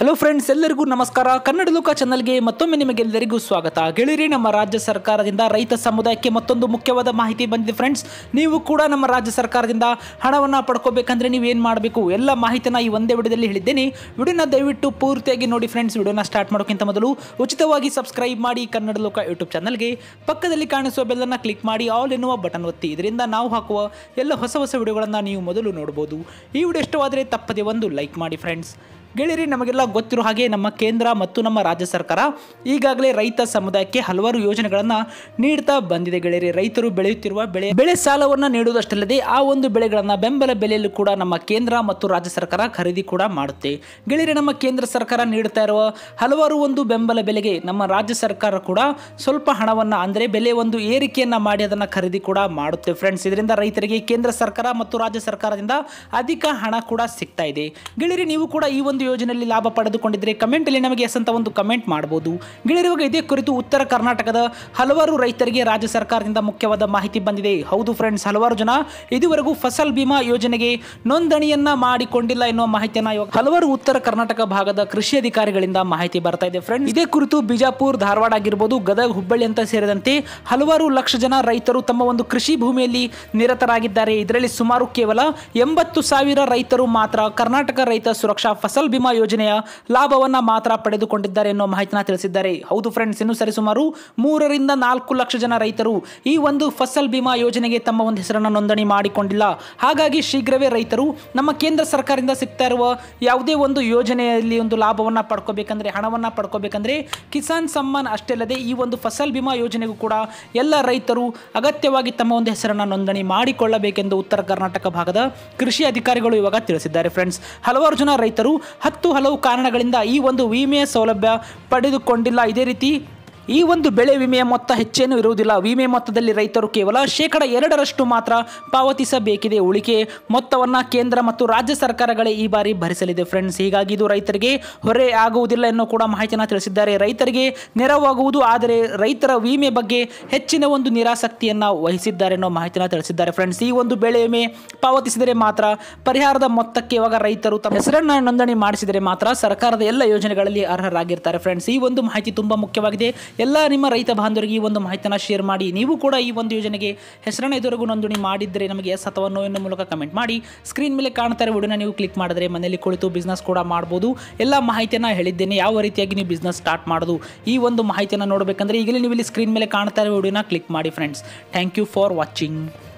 hello friends ಎಲ್ಲರಿಗೂ ನಮಸ್ಕಾರ ಕನ್ನಡ ಲೋಕ ಚಾನಲ್ಗೆ ಮತ್ತೊಮ್ಮೆ ನಿಮಗೆಲ್ಲರಿಗೂ ಸ್ವಾಗತ ಗೆಳೆಯರಿ ನಮ್ಮ ರಾಜ್ಯ ಸರ್ಕಾರದಿಂದ ರೈತ ಸಮುದಾಯಕ್ಕೆ ಮತ್ತೊಂದು ಮುಖ್ಯವಾದ ಮಾಹಿತಿ ಬಂದಿದೆ ಫ್ರೆಂಡ್ಸ್ ನೀವು ಕೂಡ ನಮ್ಮ ರಾಜ್ಯ ಸರ್ಕಾರದಿಂದ ಹಣವನ್ನು ಪಡ್ಕೋಬೇಕಂದ್ರೆ ನೀವು ಏನು ಮಾಡಬೇಕು ಎಲ್ಲ ಮಾಹಿತಿನ ಈ ಒಂದೇ ವಿಡಿಯೋದಲ್ಲಿ ಹೇಳಿದ್ದೇನೆ ವಿಡಿಯೋನ ದಯವಿಟ್ಟು ಪೂರ್ತಿಯಾಗಿ ನೋಡಿ ಫ್ರೆಂಡ್ಸ್ ವಿಡಿಯೋನ ಸ್ಟಾರ್ಟ್ ಮಾಡೋಕ್ಕಿಂತ ಮೊದಲು ಉಚಿತವಾಗಿ ಸಬ್ಸ್ಕ್ರೈಬ್ ಮಾಡಿ ಕನ್ನಡ ಲೋಕ ಯೂಟ್ಯೂಬ್ ಚಾನಲ್ಗೆ ಪಕ್ಕದಲ್ಲಿ ಕಾಣಿಸುವ ಬೆಲ್ಲನ್ನು ಕ್ಲಿಕ್ ಮಾಡಿ ಆಲ್ ಎನ್ನುವ ಬಟನ್ ಒತ್ತಿ ಇದರಿಂದ ನಾವು ಹಾಕುವ ಎಲ್ಲ ಹೊಸ ಹೊಸ ವಿಡಿಯೋಗಳನ್ನು ನೀವು ಮೊದಲು ನೋಡ್ಬೋದು ಈ ವಿಡಿಯೋ ಇಷ್ಟವಾದರೆ ತಪ್ಪದೆ ಒಂದು ಲೈಕ್ ಮಾಡಿ ಫ್ರೆಂಡ್ಸ್ ಗೆಳೆಯರಿ ನಮಗೆಲ್ಲ ಗೊತ್ತಿರೋ ಹಾಗೆ ನಮ್ಮ ಕೇಂದ್ರ ಮತ್ತು ನಮ್ಮ ರಾಜ್ಯ ಸರ್ಕಾರ ಈಗಾಗಲೇ ರೈತ ಸಮುದಾಯಕ್ಕೆ ಹಲವಾರು ಯೋಜನೆಗಳನ್ನು ನೀಡ್ತಾ ಬಂದಿದೆ ಗೆಳೆಯರಿ ರೈತರು ಬೆಳೆಯುತ್ತಿರುವ ಬೆಳೆ ಬೆಳೆ ಸಾಲವನ್ನು ನೀಡುವುದಷ್ಟಲ್ಲದೆ ಆ ಒಂದು ಬೆಳೆಗಳನ್ನು ಬೆಂಬಲ ಬೆಲೆಯಲ್ಲೂ ಕೂಡ ನಮ್ಮ ಕೇಂದ್ರ ಮತ್ತು ರಾಜ್ಯ ಸರ್ಕಾರ ಖರೀದಿ ಕೂಡ ಮಾಡುತ್ತೆ ಗೆಳೆಯರಿ ನಮ್ಮ ಕೇಂದ್ರ ಸರ್ಕಾರ ನೀಡುತ್ತಾ ಇರುವ ಹಲವಾರು ಒಂದು ಬೆಂಬಲ ಬೆಲೆಗೆ ನಮ್ಮ ರಾಜ್ಯ ಸರ್ಕಾರ ಕೂಡ ಸ್ವಲ್ಪ ಹಣವನ್ನು ಅಂದರೆ ಬೆಲೆ ಒಂದು ಏರಿಕೆಯನ್ನು ಮಾಡಿ ಅದನ್ನು ಖರೀದಿ ಕೂಡ ಮಾಡುತ್ತೆ ಫ್ರೆಂಡ್ಸ್ ಇದರಿಂದ ರೈತರಿಗೆ ಕೇಂದ್ರ ಸರ್ಕಾರ ಮತ್ತು ರಾಜ್ಯ ಸರ್ಕಾರದಿಂದ ಅಧಿಕ ಹಣ ಕೂಡ ಸಿಗ್ತಾ ಇದೆ ಗೆಳೆಯರಿ ನೀವು ಕೂಡ ಈ ಒಂದು ಒಂದು ಯೋಜನೆಯಲ್ಲಿ ಲಾಭ ಪಡೆದುಕೊಂಡಿದ್ದರೆ ಕಮೆಂಟಲ್ಲಿ ನಮಗೆ ಎಸ್ ಅಂತ ಒಂದು ಕಮೆಂಟ್ ಮಾಡಬಹುದು ಗೆಳೆಯರಿವಾಗ ಇದೇ ಕುರಿತು ಉತ್ತರ ಕರ್ನಾಟಕದ ಹಲವಾರು ರೈತರಿಗೆ ರಾಜ್ಯ ಸರ್ಕಾರದಿಂದ ಮುಖ್ಯವಾದ ಮಾಹಿತಿ ಬಂದಿದೆ ಹೌದು ಫ್ರೆಂಡ್ಸ್ ಹಲವಾರು ಜನ ಇದುವರೆಗೂ ಫಸಲ್ ಬಿಮಾ ಯೋಜನೆಗೆ ನೋಂದಣಿಯನ್ನ ಮಾಡಿಕೊಂಡಿಲ್ಲ ಎನ್ನುವ ಮಾಹಿತಿಯನ್ನ ಇವಾಗ ಹಲವಾರು ಉತ್ತರ ಕರ್ನಾಟಕ ಭಾಗದ ಕೃಷಿ ಅಧಿಕಾರಿಗಳಿಂದ ಮಾಹಿತಿ ಬರ್ತಾ ಇದೆ ಫ್ರೆಂಡ್ಸ್ ಇದೇ ಕುರಿತು ಬಿಜಾಪುರ್ ಧಾರವಾಡ ಆಗಿರ್ಬೋದು ಗದಗ ಹುಬ್ಬಳ್ಳಿ ಅಂತ ಸೇರಿದಂತೆ ಹಲವಾರು ಲಕ್ಷ ಜನ ರೈತರು ತಮ್ಮ ಒಂದು ಕೃಷಿ ಭೂಮಿಯಲ್ಲಿ ನಿರತರಾಗಿದ್ದಾರೆ ಇದರಲ್ಲಿ ಸುಮಾರು ಕೇವಲ ಎಂಬತ್ತು ಸಾವಿರ ರೈತರು ಮಾತ್ರ ಕರ್ನಾಟಕ ರೈತ ಸುರಕ್ಷಾ ಫಸಲ್ ಬಿಮಾ ಯೋಜನೆಯ ಲಾಭವನ್ನು ಮಾತ್ರ ಪಡೆದುಕೊಂಡಿದ್ದಾರೆ ಎನ್ನುವ ಮಾಹಿತಿನ ತಿಳಿಸಿದ್ದಾರೆ ಹೌದು ಫ್ರೆಂಡ್ಸ್ ಇನ್ನು ಸರಿಸುಮಾರು ಮೂರರಿಂದ ನಾಲ್ಕು ಲಕ್ಷ ಜನ ರೈತರು ಈ ಒಂದು ಫಸಲ್ ಬಿಮಾ ಯೋಜನೆಗೆ ತಮ್ಮ ಒಂದು ಹೆಸರನ್ನು ನೋಂದಣಿ ಮಾಡಿಕೊಂಡಿಲ್ಲ ಹಾಗಾಗಿ ಶೀಘ್ರವೇ ರೈತರು ನಮ್ಮ ಕೇಂದ್ರ ಸರ್ಕಾರದಿಂದ ಸಿಗ್ತಾ ಇರುವ ಯಾವುದೇ ಒಂದು ಯೋಜನೆಯಲ್ಲಿ ಒಂದು ಲಾಭವನ್ನು ಪಡ್ಕೋಬೇಕಂದ್ರೆ ಹಣವನ್ನು ಪಡ್ಕೋಬೇಕಂದ್ರೆ ಕಿಸಾನ್ ಸಮ್ಮಾನ್ ಅಷ್ಟೇ ಅಲ್ಲದೆ ಈ ಒಂದು ಫಸಲ್ ಬಿಮಾ ಯೋಜನೆಗೂ ಕೂಡ ಎಲ್ಲ ರೈತರು ಅಗತ್ಯವಾಗಿ ತಮ್ಮ ಒಂದು ಹೆಸರನ್ನು ನೋಂದಣಿ ಮಾಡಿಕೊಳ್ಳಬೇಕೆಂದು ಉತ್ತರ ಕರ್ನಾಟಕ ಭಾಗದ ಕೃಷಿ ಅಧಿಕಾರಿಗಳು ಇವಾಗ ತಿಳಿಸಿದ್ದಾರೆ ಫ್ರೆಂಡ್ಸ್ ಹಲವಾರು ಜನ ರೈತರು ಹತ್ತು ಹಲವು ಕಾರಣಗಳಿಂದ ಈ ಒಂದು ವಿಮೆ ಸೌಲಭ್ಯ ಪಡೆದುಕೊಂಡಿಲ್ಲ ಇದೇ ರೀತಿ ಈ ಒಂದು ಬೆಳೆ ವಿಮೆಯ ಮೊತ್ತ ಹೆಚ್ಚೇನೂ ಇರುವುದಿಲ್ಲ ವಿಮೆ ಮೊತ್ತದಲ್ಲಿ ರೈತರು ಕೇವಲ ಶೇಕಡ ಎರಡರಷ್ಟು ಮಾತ್ರ ಪಾವತಿಸಬೇಕಿದೆ ಉಳಿಕೆ ಮೊತ್ತವನ್ನು ಕೇಂದ್ರ ಮತ್ತು ರಾಜ್ಯ ಸರ್ಕಾರಗಳೇ ಈ ಬಾರಿ ಭರಿಸಲಿದೆ ಫ್ರೆಂಡ್ಸ್ ಹೀಗಾಗಿ ಇದು ರೈತರಿಗೆ ಹೊರೆ ಆಗುವುದಿಲ್ಲ ಎನ್ನುವ ಕೂಡ ಮಾಹಿತಿಯನ್ನು ತಿಳಿಸಿದ್ದಾರೆ ರೈತರಿಗೆ ನೆರವಾಗುವುದು ಆದರೆ ರೈತರ ವಿಮೆ ಬಗ್ಗೆ ಹೆಚ್ಚಿನ ಒಂದು ನಿರಾಸಕ್ತಿಯನ್ನು ವಹಿಸಿದ್ದಾರೆ ಎನ್ನುವ ಮಾಹಿತಿಯನ್ನು ತಿಳಿಸಿದ್ದಾರೆ ಫ್ರೆಂಡ್ಸ್ ಈ ಒಂದು ಬೆಳೆ ವಿಮೆ ಪಾವತಿಸಿದರೆ ಮಾತ್ರ ಪರಿಹಾರದ ಮೊತ್ತಕ್ಕೆ ಇವಾಗ ರೈತರು ತಮ್ಮ ಹೆಸರನ್ನು ನೋಂದಣಿ ಮಾಡಿಸಿದರೆ ಮಾತ್ರ ಸರ್ಕಾರದ ಎಲ್ಲ ಯೋಜನೆಗಳಲ್ಲಿ ಅರ್ಹರಾಗಿರ್ತಾರೆ ಫ್ರೆಂಡ್ಸ್ ಈ ಒಂದು ಮಾಹಿತಿ ತುಂಬ ಮುಖ್ಯವಾಗಿದೆ ಎಲ್ಲ ನಿಮ್ಮ ರೈತ ಬಾಂಧವರಿಗೆ ಈ ಒಂದು ಮಾಹಿತಿಯನ್ನು ಶೇರ್ ಮಾಡಿ ನೀವು ಕೂಡ ಈ ಒಂದು ಯೋಜನೆಗೆ ಹೆಸರನ್ನು ಎದುರಿಗೂ ನೋಂದಣಿ ಮಾಡಿದರೆ ನಮಗೆ ಎಸ್ ಅಥವಾ ನೋ ಎನ್ನುವ ಮೂಲಕ ಕಮೆಂಟ್ ಮಾಡಿ ಸ್ಕ್ರೀನ್ ಮೇಲೆ ಕಾಣ್ತಾ ಇರೋ ವಿಡಿಯೋನ ನೀವು ಕ್ಲಿಕ್ ಮಾಡಿದ್ರೆ ಮನೆಯಲ್ಲಿ ಕುಳಿತು ಬಿಸ್ನೆಸ್ ಕೂಡ ಮಾಡ್ಬೋದು ಎಲ್ಲ ಮಾಹಿತಿಯನ್ನು ಹೇಳಿದ್ದೇನೆ ಯಾವ ರೀತಿಯಾಗಿ ನೀವು ಬಿಸ್ನೆಸ್ ಸ್ಟಾರ್ಟ್ ಮಾಡೋದು ಈ ಒಂದು ಮಾಹಿತಿಯನ್ನು ನೋಡಬೇಕಂದ್ರೆ ಈಗಲೇ ನೀವು ಇಲ್ಲಿ ಸ್ಕ್ರೀನ್ ಮೇಲೆ ಕಾಣ್ತಾ ಇರೋ ವಿಡಿಯೋನ ಕ್ಲಿಕ್ ಮಾಡಿ friends thank you for watching